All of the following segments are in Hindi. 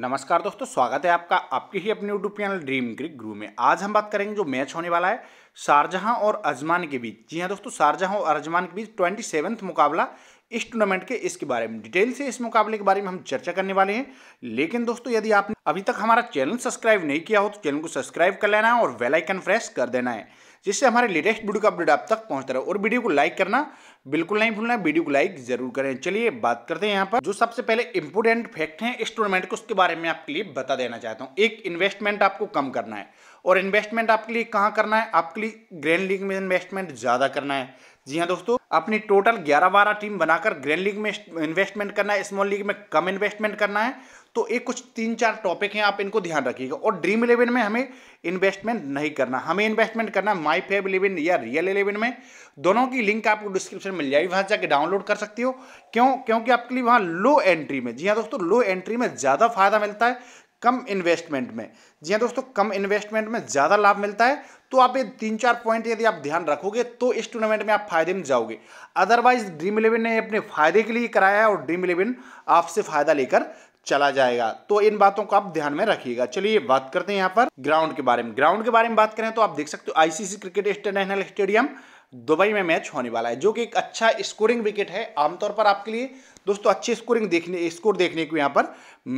नमस्कार दोस्तों स्वागत है आपका आपके ही अपने YouTube channel dream cric Guru में आज हम बात करेंगे जो मैच होने वाला है शारजहां और अजमान के बीच जी हाँ दोस्तों शारजहां और अजमान के बीच ट्वेंटी सेवन्थ मुकाबला इस टूर्नामेंट के इसके बारे में डिटेल से इस मुकाबले के बारे में हम चर्चा करने वाले हैं लेकिन दोस्तों यदि आपने अभी तक हमारा चैनल सब्सक्राइब नहीं किया हो तो चैनल को सब्सक्राइब कर लेना है और वेलाइकन प्रेस कर देना है जिससे हमारे लेटेस्ट वीडियो का अपडेट आप तक पहुंचता रहे और वीडियो को लाइक करना बिल्कुल नहीं भूलना वीडियो को लाइक जरूर करें चलिए बात करते हैं यहाँ पर जो सबसे पहले इंपोर्टेंट फैक्ट है इस टूर्नामेंट को उसके बारे में आपके लिए बता देना चाहता हूँ एक इन्वेस्टमेंट आपको कम करना है और इन्वेस्टमेंट आपके लिए कहाँ करना है आपके लिए ग्रैंड लीग में इन्वेस्टमेंट ज़्यादा करना है जी हाँ दोस्तों अपनी टोटल 11-12 टीम बनाकर ग्रैंड लीग में इन्वेस्टमेंट करना है स्मॉल लीग में कम इन्वेस्टमेंट करना है तो ये कुछ तीन चार टॉपिक हैं आप इनको ध्यान रखिएगा और ड्रीम इलेवन में हमें इन्वेस्टमेंट नहीं करना हमें इन्वेस्टमेंट करना माई फेव इलेवन या रियल इलेवन में दोनों की लिंक आपको डिस्क्रिप्शन मिल जाएगी वहाँ जाकर डाउनलोड कर सकती हो क्यों क्योंकि आपके लिए वहाँ लो एंट्री में जी हाँ दोस्तों लो एंट्री में ज़्यादा फायदा मिलता है कम इन्वेस्टमेंट में जी हाँ दोस्तों कम इन्वेस्टमेंट में ज़्यादा लाभ मिलता है तो आप ये तीन चार पॉइंट यदि आप ध्यान रखोगे तो इस टूर्नामेंट में आप फायदे में जाओगे अदरवाइज ड्रीम इलेवन ने अपने फायदे के लिए कराया है और ड्रीम इलेवन आपसे फायदा लेकर चला जाएगा तो इन बातों को आप ध्यान में रखिएगा चलिए बात करते हैं यहाँ पर ग्राउंड के बारे में ग्राउंड के बारे में बात करें तो आप देख सकते हो ICC cricket international stadium Dubai में मैच होने वाला है जो कि एक अच्छा स्कोरिंग विकेट है आमतौर पर आपके लिए दोस्तों अच्छी स्कोरिंग देखने स्कोर देखने को यहाँ पर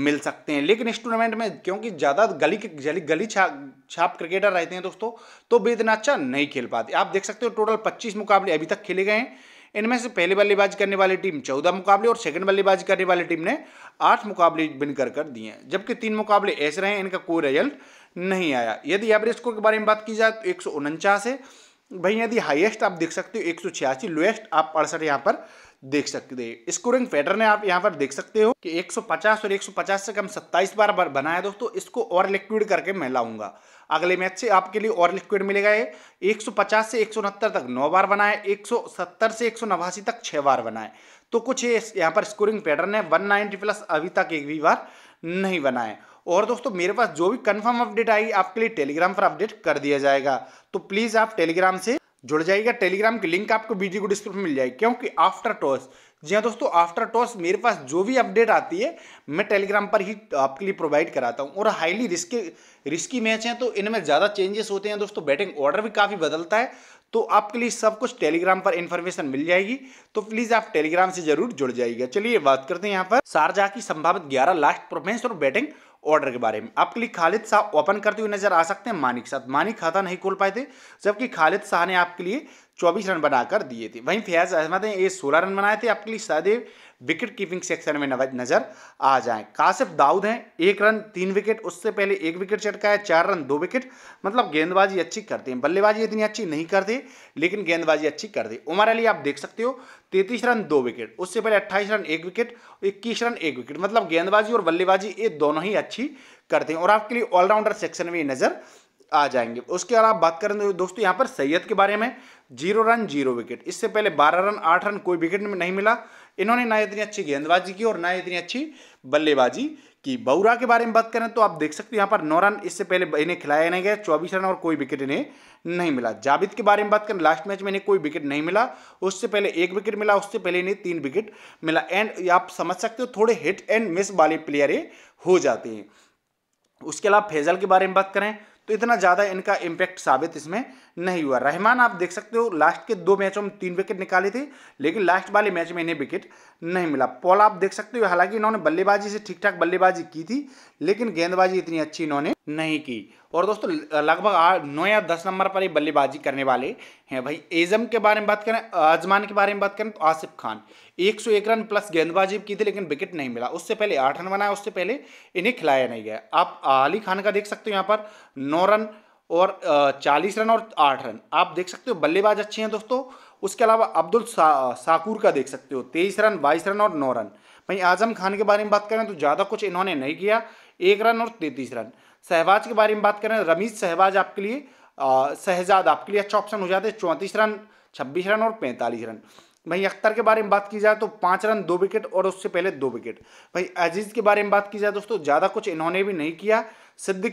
मिल सकते हैं लेकिन इस टूर्नामेंट में क्योंकि ज़्यादा गली गली गली छाप छाप क्रिकेटर रहते हैं दोस्तों तो वे इतना अच्छा नहीं खेल पाते आप देख सकते हो टोटल पच्चीस मुकाबले अभी तक खेले गए हैं इनमें से पहले बल्लेबाजी करने वाली टीम चौदह मुकाबले और सेकंड बल्लेबाजी करने वाली टीम ने आठ मुकाबले विन कर कर दिए हैं जबकि तीन मुकाबले ऐसे रहे इनका कोई रिजल्ट नहीं आया यदि एवरेज स्कोर के बारे में बात की जाए तो एक है भाई यदि हाईएस्ट आप देख सकते हो एक सौ लोएस्ट आप अड़सठ यहाँ पर देख सकते हैं स्कोरिंग पैटर्न आप यहाँ पर देख सकते हो कि 150 और 150 से कम 27 बार बनाया दोस्तों इसको और लिक्विड करके मैं लाऊंगा अगले मैच से आपके लिए और लिक्विड मिलेगा ये 150 से एक तक नौ बार बनाए 170 से एक तक छः बार बनाए तो कुछ यहाँ पर स्कोरिंग पैटर्न है वन प्लस अभी तक एक भी बार नहीं बनाए और दोस्तों मेरे पास जो भी कन्फर्म अपडेट आएगी आपके लिए टेलीग्राम पर अपडेट कर दिया जाएगा तो प्लीज़ आप टेलीग्राम से जुड़ जाएगा टेलीग्राम की लिंक आपको वीडियो को डिस्क्रिप्शन मिल जाएगी क्योंकि आफ्टर टॉस जी हाँ दोस्तों आफ्टर टॉस मेरे पास जो भी अपडेट आती है मैं टेलीग्राम पर ही आपके लिए प्रोवाइड कराता हूँ और हाईली रिस्की रिस्की मैच हैं तो इनमें ज़्यादा चेंजेस होते हैं दोस्तों बैटिंग ऑर्डर भी काफ़ी बदलता है तो आपके लिए सब कुछ टेलीग्राम पर इन्फॉर्मेशन मिल जाएगी तो प्लीज़ आप टेलीग्राम से जरूर जुड़ जाइएगा चलिए बात करते हैं यहाँ पर शारजहा की संभावित ग्यारह लास्ट परफॉर्मेंस और बैटिंग ऑर्डर के बारे में आपके लिए खालिद शाह ओपन करते हुए नजर आ सकते हैं मानिक साथ मानिक खाता नहीं खोल पाए थे जबकि खालिद शाह ने आपके लिए चौबीस रन बनाकर दिए थे वहीं फयाज अहमद ने ये सोलह रन बनाए थे आपके लिए सदैव विकेट कीपिंग सेक्शन में नजर आ जाएं कासिफ दाऊद हैं एक रन तीन विकेट उससे पहले एक विकेट चटका है चार रन दो विकेट मतलब गेंदबाजी अच्छी करते हैं बल्लेबाजी इतनी अच्छी नहीं करते लेकिन गेंदबाजी अच्छी करते उमर अली आप देख सकते हो तैतीस रन दो विकेट उससे पहले अट्ठाईस रन एक विकेट इक्कीस रन एक विकेट मतलब गेंदबाजी और बल्लेबाजी ये दोनों ही अच्छी करते हैं और आपके लिए ऑलराउंडर सेक्शन में नजर आ जाएंगे उसके अलावा बात करें तो दोस्तों यहाँ पर सैयद के बारे में जीरो रन जीरो विकेट इससे पहले बारह रन आठ रन कोई विकेट में नहीं मिला इन्होंने ना इतनी अच्छी गेंदबाजी की और ना इतनी अच्छी बल्लेबाजी की बउरा के बारे में बात करें तो आप देख सकते हो यहाँ पर नौ रन इससे पहले इन्हें खिलाए नहीं गए चौबीस रन और कोई विकेट इन्हें नहीं मिला जाबिद के बारे में बात करें लास्ट मैच में इन्हें कोई विकेट नहीं मिला उससे पहले एक विकेट मिला उससे पहले इन्हें तीन विकेट मिला एंड आप समझ सकते हो थोड़े हिट एंड मिस वाले प्लेयर हो जाते हैं उसके अलावा फैजल के बारे में बात करें तो इतना ज़्यादा इनका इम्पैक्ट साबित इसमें नहीं हुआ रहमान आप देख सकते हो लास्ट के दो मैचों में तीन विकेट निकाले थे लेकिन लास्ट वाले मैच में इन्हें विकेट नहीं मिला पॉल आप देख सकते हो हालांकि इन्होंने बल्लेबाजी से ठीक ठाक बल्लेबाजी की थी लेकिन गेंदबाजी इतनी अच्छी इन्होंने नहीं की और दोस्तों लगभग नौ या दस नंबर पर ये बल्लेबाजी करने वाले हैं भाई एजम के बारे में बात करें आजमान के बारे में बात करें तो आसिफ खान एक सौ एक रन प्लस गेंदबाजी की थी लेकिन विकेट नहीं मिला उससे पहले आठ रन बनाया उससे पहले इन्हें खिलाया नहीं गया आप अली खान का देख सकते हो यहाँ पर नौ रन और चालीस रन और आठ रन आप देख सकते हो बल्लेबाज अच्छे हैं दोस्तों उसके अलावा अब्दुल सा, साकूर का देख सकते हो तेईस रन बाईस रन और नौ रन वहीं आजम खान के बारे में बात करें तो ज़्यादा कुछ इन्होंने नहीं किया एक रन और तैंतीस रन सहवाज के बारे में बात करें रमीज सहवाज आपके लिए शहजाद आपके लिए अच्छा ऑप्शन हो जाते हैं चौंतीस रन छब्बीस रन और पैंतालीस रन वहीं अख्तर के बारे में बात की जाए तो पाँच रन दो विकेट और उससे पहले दो विकेट वहीं अजीज़ के बारे में बात की जाए दोस्तों ज़्यादा कुछ इन्होंने भी नहीं किया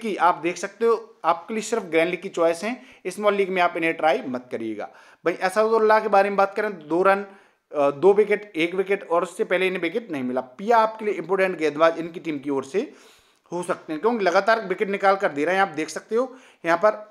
की आप देख सकते हो आपके लिए सिर्फ ग्रैंड लीग की चॉइस है स्मॉल लीग में आप इन्हें ट्राई मत करिएगा भाई तो असदुल्लाह के बारे में बात करें दो रन दो विकेट एक विकेट और उससे पहले इन्हें विकेट नहीं मिला पिया आपके लिए इंपोर्टेंट गेंदबाज इनकी टीम की ओर से हो सकते हैं क्योंकि लगातार विकेट निकाल कर दे रहे हैं आप देख सकते हो यहाँ पर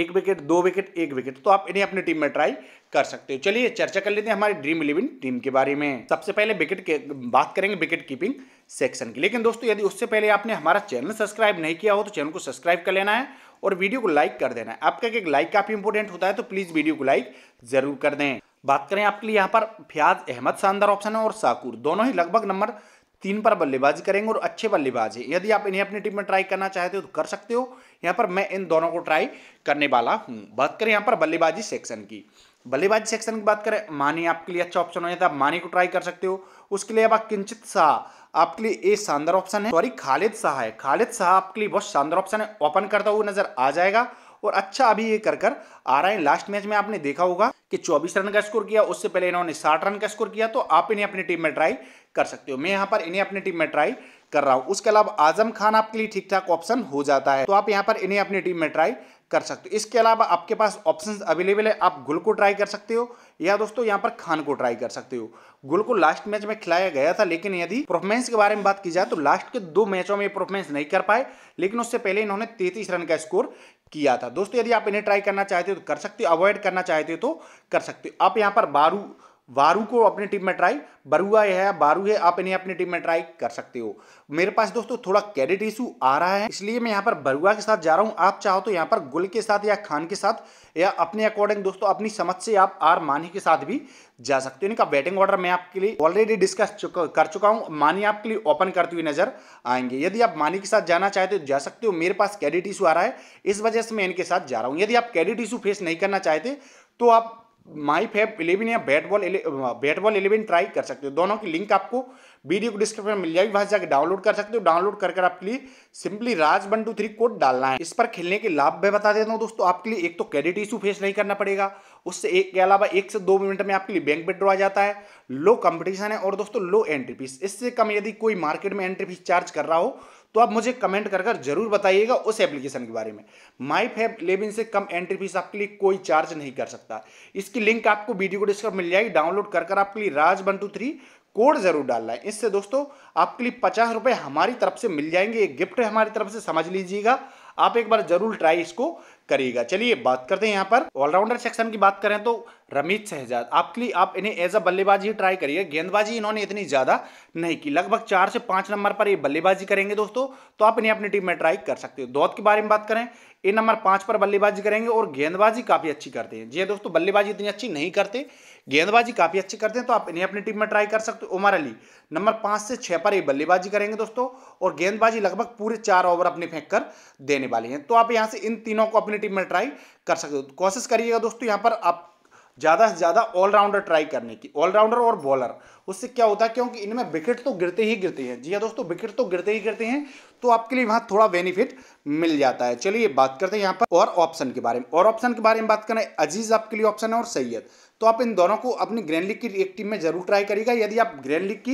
एक विकेट दो विकेट एक विकेट तो आप इन्हें अपनी टीम में ट्राई कर सकते हो चलिए चर्चा कर लेते हैं हमारी ड्रीम इलेवन टीम के बारे में सबसे पहले विकेट के बात करेंगे विकेट कीपिंग सेक्शन की लेकिन दोस्तों यदि उससे पहले आपने हमारा चैनल सब्सक्राइब नहीं किया हो तो चैनल को सब्सक्राइब कर लेना है और वीडियो को लाइक कर देना है आपका एक लाइक काफ़ी इंपोर्टेंट होता है तो प्लीज़ वीडियो को लाइक ज़रूर कर दें बात करें आपके लिए यहाँ पर फयाज अहमद शानदार ऑप्शन है और साकुर दोनों ही लगभग नंबर तीन पर बल्लेबाजी करेंगे और अच्छे बल्लेबाज है यदि आप इन्हें अपनी टीम में ट्राई करना चाहते हो तो कर सकते हो यहाँ पर मैं इन दोनों को ट्राई करने वाला हूँ बात करें यहाँ पर बल्लेबाजी सेक्शन की बल्लेबाजी सेक्शन की बात करें मानी आपके लिए अच्छा ऑप्शन हो जाता है तो आप मानी को ट्राई कर सकते हो उसके लिए अब किंचित शाह आपके लिए ए शानदार ऑप्शन है सॉरी खालिद शाह है खालिद शाह आपके लिए बहुत शानदार ऑप्शन है ओपन करता हुआ नजर आ जाएगा और अच्छा अभी ये कर कर आ रहा है लास्ट मैच में आपने देखा होगा कि 24 रन का स्कोर किया उससे पहले इन्होंने 60 रन का स्कोर किया तो आप इन्हें अपनी टीम में ट्राई कर सकते हो मैं यहाँ पर इन्हें अपनी टीम में ट्राई कर रहा हूँ उसके अलावा आजम खान आपके लिए ठीक ठाक ऑप्शन हो जाता है तो आप यहाँ पर इन्हें अपनी टीम में ट्राई कर सकते हो इसके अलावा आपके पास ऑप्शंस अवेलेबल है आप गुल को ट्राई कर सकते हो या दोस्तों यहाँ पर खान को ट्राई कर सकते हो गुल को लास्ट मैच में खिलाया गया था लेकिन यदि परफॉर्मेंस के बारे में बात की जाए तो लास्ट के दो मैचों में परफॉर्मेंस नहीं कर पाए लेकिन उससे पहले इन्होंने तैतीस रन का स्कोर किया था दोस्तों यदि आप इन्हें ट्राई करना चाहते हो तो कर सकते हो अवॉइड करना चाहते हो तो कर सकते हो आप यहाँ पर बारू बारू को अपनी टीम में ट्राई बरुआ है बारू है आप इन्हें अपनी टीम में ट्राई कर सकते हो मेरे पास दोस्तों थोड़ा कैडेट इशू आ रहा है इसलिए मैं यहाँ पर बरुआ के साथ जा रहा हूँ आप चाहो तो यहाँ पर गुल के साथ या खान के साथ या अपने अकॉर्डिंग दोस्तों अपनी समझ से आप आर मानी के साथ भी जा सकते हो इनका बैटिंग ऑर्डर मैं आपके लिए ऑलरेडी डिस्कस कर चुका हूँ मानी आपके लिए ओपन करती हुई नजर आएंगे यदि आप मानी के साथ जाना चाहते हो तो जा सकते हो मेरे पास कैडेट इशू आ रहा है इस वजह से मैं इनके साथ जा रहा हूँ यदि आप कैडेट इशू फेस नहीं करना चाहते तो आप माई फेव इलेवन या bat ball bat ball eleven try कर सकते हो दोनों की लिंक आपको वीडियो को डिस्क्रिप्शन में मिल जाएगी वहां जाकर डाउनलोड कर सकते हो डाउनलोड कर कर आपके लिए simply Raj one two three code डालना है इस पर खेलने के लाभ मैं बता देता हूँ दोस्तों आपके लिए एक तो क्रेडिट इशू फेस नहीं करना पड़ेगा उससे एक के अलावा एक से दो मिनट में आपके लिए बैंक विड्रॉ आ जाता है लो कॉम्पिटिशन है और दोस्तों लो एंट्री फीस इससे कम यदि कोई मार्केट में एंट्री फीस चार्ज कर रहा हो तो आप मुझे कमेंट कर जरूर बताइएगा उस एप्लीकेशन के बारे में माई फैब लेविन से कम एंट्री फीस आपके लिए कोई चार्ज नहीं कर सकता इसकी लिंक आपको वीडियो को डिस्क्रिप्ट मिल जाएगी डाउनलोड कर आपके लिए Raj one two three code जरूर डालना है इससे दोस्तों आपके लिए पचास रुपए हमारी तरफ से मिल जाएंगे गिफ्ट है हमारी तरफ से समझ लीजिएगा आप एक बार जरूर ट्राई इसको करिएगा चलिए बात करते हैं यहाँ पर ऑलराउंडर सेक्शन की बात करें तो रमीत शहजाद आपके लिए आप इन्हें एज अ बल्लेबाज ही ट्राई करिए गेंदबाजी इन्होंने इतनी ज़्यादा नहीं की लगभग चार से पाँच नंबर पर ये बल्लेबाजी करेंगे दोस्तों तो आप इन्हें अपनी टीम में ट्राई कर सकते हो दौद के बारे में बात करें इन नंबर पाँच पर बल्लेबाजी करेंगे और गेंदबाजी काफ़ी अच्छी करते हैं जी हाँ दोस्तों बल्लेबाजी इतनी अच्छी नहीं करते गेंदबाजी काफ़ी अच्छी करते हैं तो आप इन्हें अपनी टीम में ट्राई कर सकते हो उमर अली नंबर पाँच से छः पर ये बल्लेबाजी करेंगे दोस्तों और गेंदबाजी लगभग पूरे चार ओवर अपने फेंक कर देने वाले हैं तो आप यहाँ से इन तीनों को अपनी टीम में ट्राई कर सकते हो कोशिश करिएगा दोस्तों यहाँ पर आप ज़्यादा से ज़्यादा ऑलराउंडर ट्राई करने की ऑलराउंडर और बॉलर उससे क्या होता है क्योंकि इनमें विकेट तो गिरते ही गिरते हैं जी हाँ दोस्तों विकेट तो गिरते ही गिरते हैं तो आपके लिए वहाँ थोड़ा बेनिफिट मिल जाता है चलिए बात करते हैं यहाँ पर और ऑप्शन के बारे में और ऑप्शन के बारे में बात करें अजीज आपके लिए ऑप्शन है और सैयद तो आप इन दोनों को अपनी ग्रैंड लीग की एक टीम में जरूर ट्राई करिएगा यदि आप ग्रैंड लीग की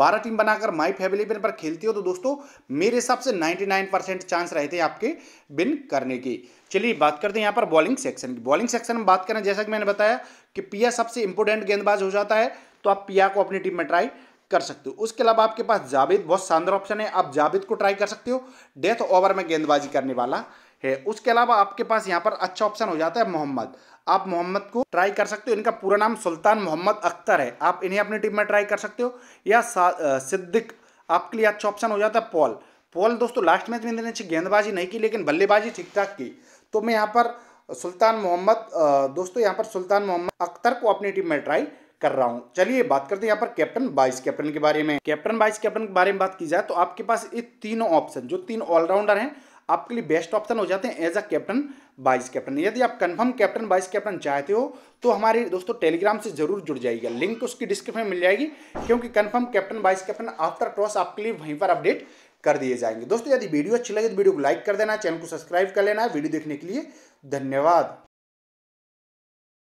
बारह टीम बनाकर माई फैमिली पर खेलती हो तो दोस्तों मेरे हिसाब से नाइनटी नाइन परसेंट चांस रहते हैं आपके बिन करने की चलिए बात करते हैं यहाँ पर बॉलिंग सेक्शन की बॉलिंग सेक्शन में बात करें जैसा कि मैंने बताया कि पिया सबसे इंपोर्टेंट गेंदबाज हो जाता है तो आप पिया को अपनी टीम में ट्राई कर सकते हो उसके अलावा आपके पास जावेद बहुत शानदार ऑप्शन है आप जावेद को ट्राई कर सकते हो डेथ ओवर में गेंदबाजी करने वाला है उसके अलावा आपके पास यहाँ पर अच्छा ऑप्शन हो जाता है मोहम्मद आप मोहम्मद को ट्राई कर सकते हो इनका पूरा नाम सुल्तान मोहम्मद अख्तर है आप इन्हें अपनी टीम में ट्राई कर सकते हो या सिद्दिक आपके लिए अच्छा ऑप्शन हो जाता है पॉल पॉल दोस्तों लास्ट मैच में इन्होंने अच्छी गेंदबाजी नहीं की लेकिन बल्लेबाजी ठीक ठाक की तो मैं यहाँ पर सुल्तान मोहम्मद दोस्तों यहाँ पर सुल्तान मोहम्मद अख्तर को अपनी टीम में ट्राई कर रहा हूँ चलिए बात करते हैं यहाँ पर कैप्टन वाइस कैप्टन के बारे में कैप्टन वाइस कैप्टन के बारे में बात की जाए तो आपके पास ये तीनों ऑप्शन जो तीन ऑलराउंडर हैं आपके लिए बेस्ट ऑप्शन हो जाते हैं as a captain vice captain यदि आप कंफर्म कैप्टन वाइस कैप्टन चाहते हो तो हमारे दोस्तों टेलीग्राम से जरूर जुड़ जाएगा लिंक उसकी डिस्क्रिप्शन में मिल जाएगी क्योंकि confirm captain vice captain after cross आपके लिए वहीं पर अपडेट कर दिए जाएंगे दोस्तों यदि वीडियो अच्छी लगे तो वीडियो को लाइक कर देना चैनल को सब्सक्राइब कर लेना वीडियो देखने के लिए धन्यवाद